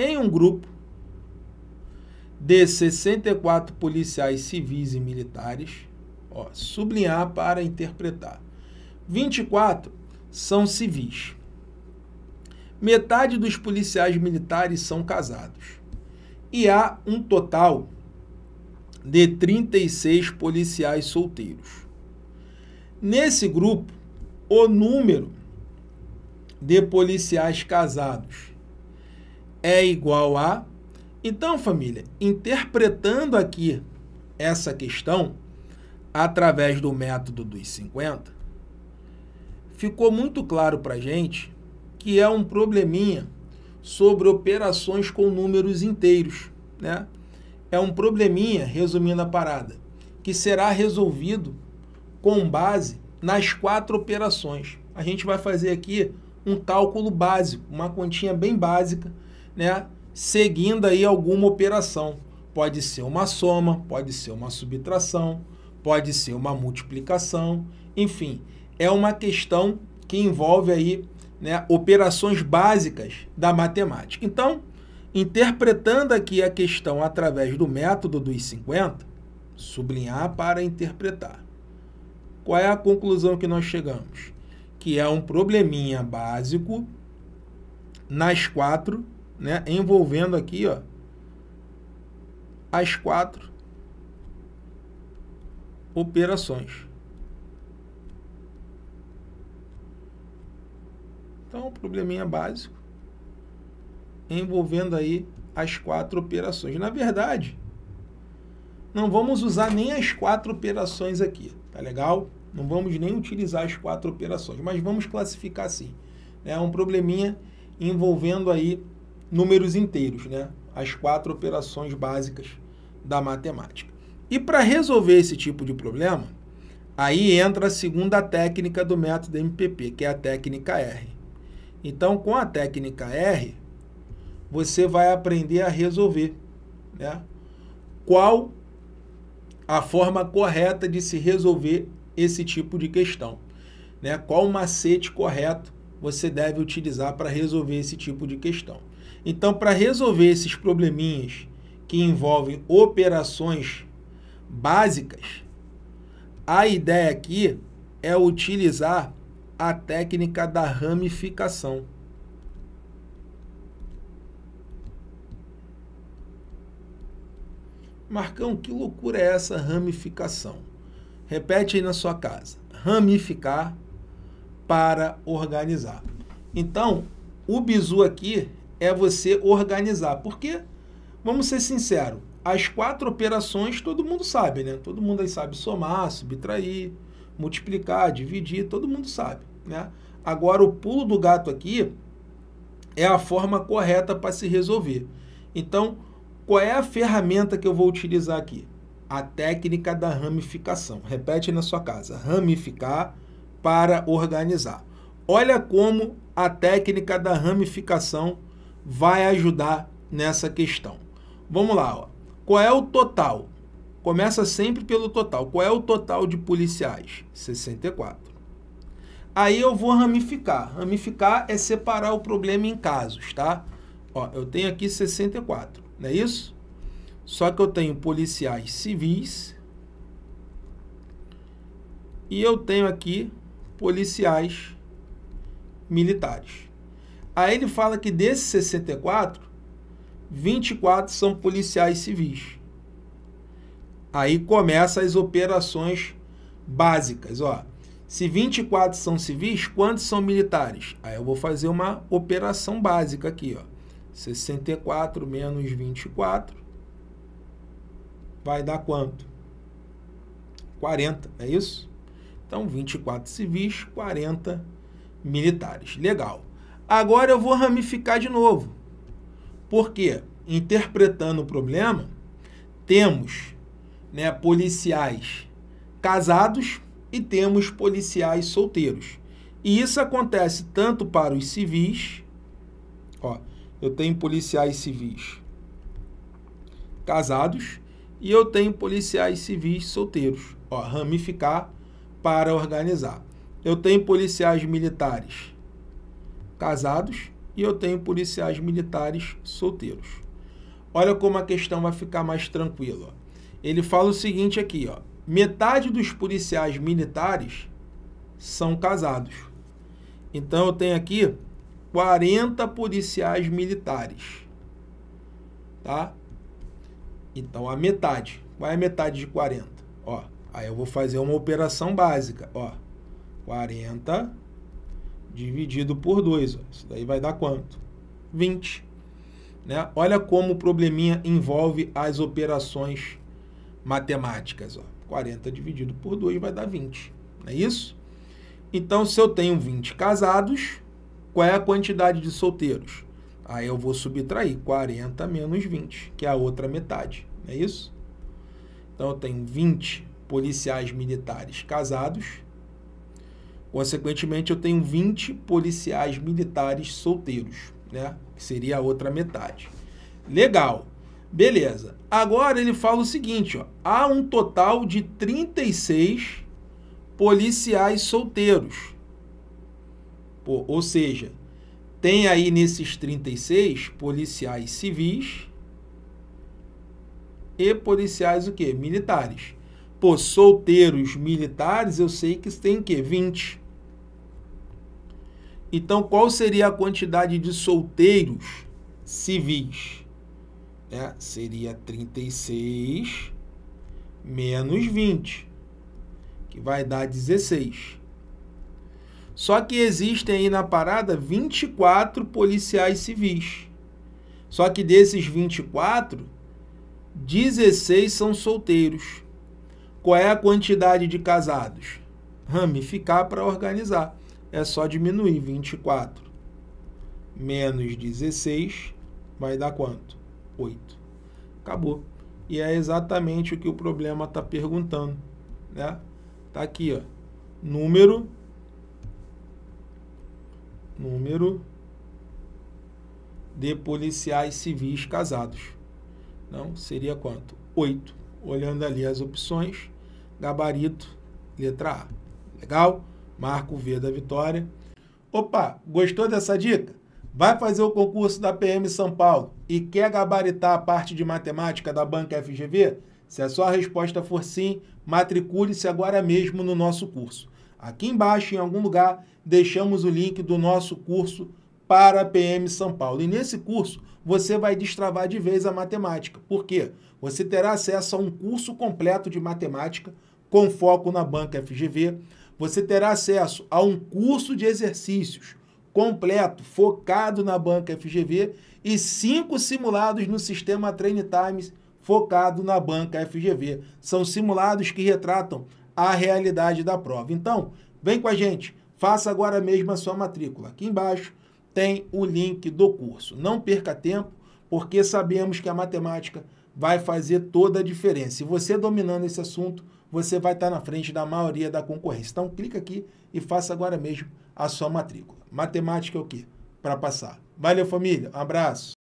em um grupo de 64 policiais civis e militares, ó, sublinhar para interpretar. 24 são civis. Metade dos policiais militares são casados. E há um total de 36 policiais solteiros. Nesse grupo, o número de policiais casados é igual a. Então, família, interpretando aqui essa questão através do método dos 50, ficou muito claro para gente que é um probleminha sobre operações com números inteiros, né? É um probleminha, resumindo a parada, que será resolvido com base nas quatro operações. A gente vai fazer aqui um cálculo básico, uma continha bem básica né, seguindo aí alguma operação. Pode ser uma soma, pode ser uma subtração, pode ser uma multiplicação, enfim, é uma questão que envolve aí né, operações básicas da matemática. Então, interpretando aqui a questão através do método dos 50, sublinhar para interpretar. Qual é a conclusão que nós chegamos? Que é um probleminha básico nas quatro né, envolvendo aqui, ó, as quatro operações. Então, um probleminha básico envolvendo aí as quatro operações. Na verdade, não vamos usar nem as quatro operações aqui, tá legal? Não vamos nem utilizar as quatro operações, mas vamos classificar assim. É né? um probleminha envolvendo aí números inteiros, né? As quatro operações básicas da matemática. E para resolver esse tipo de problema, aí entra a segunda técnica do método MPP, que é a técnica R. Então, com a técnica R, você vai aprender a resolver, né? Qual a forma correta de se resolver esse tipo de questão, né? Qual o macete correto você deve utilizar para resolver esse tipo de questão. Então, para resolver esses probleminhas que envolvem operações básicas, a ideia aqui é utilizar a técnica da ramificação. Marcão, que loucura é essa ramificação? Repete aí na sua casa. Ramificar para organizar. Então, o bizu aqui é você organizar. Porque, vamos ser sinceros, as quatro operações todo mundo sabe, né? Todo mundo aí sabe somar, subtrair, multiplicar, dividir, todo mundo sabe, né? Agora, o pulo do gato aqui é a forma correta para se resolver. Então, qual é a ferramenta que eu vou utilizar aqui? A técnica da ramificação. Repete na sua casa: ramificar para organizar. Olha como a técnica da ramificação vai ajudar nessa questão. Vamos lá, ó. qual é o total? Começa sempre pelo total. Qual é o total de policiais? 64. Aí eu vou ramificar. Ramificar é separar o problema em casos, tá? Ó, eu tenho aqui 64, não é isso? Só que eu tenho policiais civis e eu tenho aqui policiais militares. Aí ele fala que desses 64, 24 são policiais civis. Aí começa as operações básicas, ó. Se 24 são civis, quantos são militares? Aí eu vou fazer uma operação básica aqui, ó. 64 menos 24 vai dar quanto? 40, é isso? Então, 24 civis, 40 militares. Legal. Agora eu vou ramificar de novo. Porque, interpretando o problema, temos né, policiais casados e temos policiais solteiros. E isso acontece tanto para os civis, ó, eu tenho policiais civis casados e eu tenho policiais civis solteiros, ó, ramificar para organizar. Eu tenho policiais militares casados e eu tenho policiais militares solteiros. Olha como a questão vai ficar mais tranquila. Ele fala o seguinte aqui, ó. Metade dos policiais militares são casados. Então eu tenho aqui 40 policiais militares. Tá? Então a metade. Qual é a metade de 40? Ó, aí eu vou fazer uma operação básica, ó. 40 dividido por 2. Isso daí vai dar quanto? 20. Né? Olha como o probleminha envolve as operações matemáticas. Ó. 40 dividido por 2 vai dar 20. Não é isso? Então, se eu tenho 20 casados, qual é a quantidade de solteiros? Aí eu vou subtrair 40 menos 20, que é a outra metade. Não é isso? Então, eu tenho 20 policiais militares casados Consequentemente, eu tenho 20 policiais militares solteiros, né? Que seria a outra metade. Legal. Beleza. Agora ele fala o seguinte, ó. Há um total de 36 policiais solteiros. Pô, ou seja, tem aí nesses 36 policiais civis e policiais o quê? Militares por solteiros militares, eu sei que tem o quê? 20. Então, qual seria a quantidade de solteiros civis? É, seria 36 menos 20, que vai dar 16. Só que existem aí na parada 24 policiais civis. Só que desses 24, 16 são solteiros. Qual é a quantidade de casados? Ramificar para organizar. É só diminuir 24 menos 16 vai dar quanto? 8. Acabou. E é exatamente o que o problema está perguntando. Né? Tá aqui, ó. Número. Número de policiais civis casados. Não? Seria quanto? 8. Olhando ali as opções, gabarito, letra A. Legal? Marco V da vitória. Opa, gostou dessa dica? Vai fazer o concurso da PM São Paulo e quer gabaritar a parte de matemática da Banca FGV? Se a sua resposta for sim, matricule-se agora mesmo no nosso curso. Aqui embaixo, em algum lugar, deixamos o link do nosso curso para a PM São Paulo. E nesse curso você vai destravar de vez a matemática. Por quê? Você terá acesso a um curso completo de matemática com foco na banca FGV. Você terá acesso a um curso de exercícios completo, focado na banca FGV e cinco simulados no sistema Train Times focado na banca FGV. São simulados que retratam a realidade da prova. Então, vem com a gente. Faça agora mesmo a sua matrícula. Aqui embaixo tem o link do curso. Não perca tempo, porque sabemos que a matemática vai fazer toda a diferença. E você dominando esse assunto, você vai estar na frente da maioria da concorrência. Então clica aqui e faça agora mesmo a sua matrícula. Matemática é o quê? Para passar. Valeu, família. Um abraço.